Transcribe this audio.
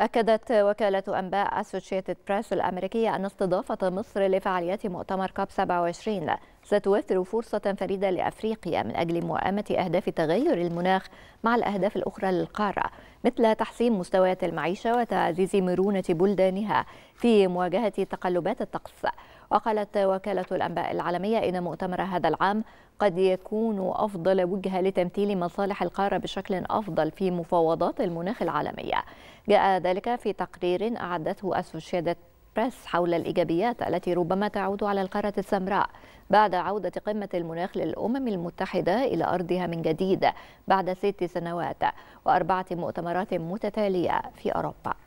أكدت وكالة أنباء أسوشيتد بريس الأمريكية أن استضافة مصر لفعاليات مؤتمر كاب 27 ستوفر فرصة فريدة لأفريقيا من أجل موائمة أهداف تغير المناخ مع الأهداف الأخرى للقارة مثل تحسين مستويات المعيشة وتعزيز مرونة بلدانها في مواجهة تقلبات الطقس وقالت وكالة الأنباء العالمية إن مؤتمر هذا العام قد يكون أفضل وجهة لتمثيل مصالح القارة بشكل أفضل في مفاوضات المناخ العالمية جاء ذلك في تقرير أعدته أسوشيادة بريس حول الإيجابيات التي ربما تعود على القارة السمراء بعد عودة قمة المناخ للأمم المتحدة إلى أرضها من جديد بعد ست سنوات وأربعة مؤتمرات متتالية في أوروبا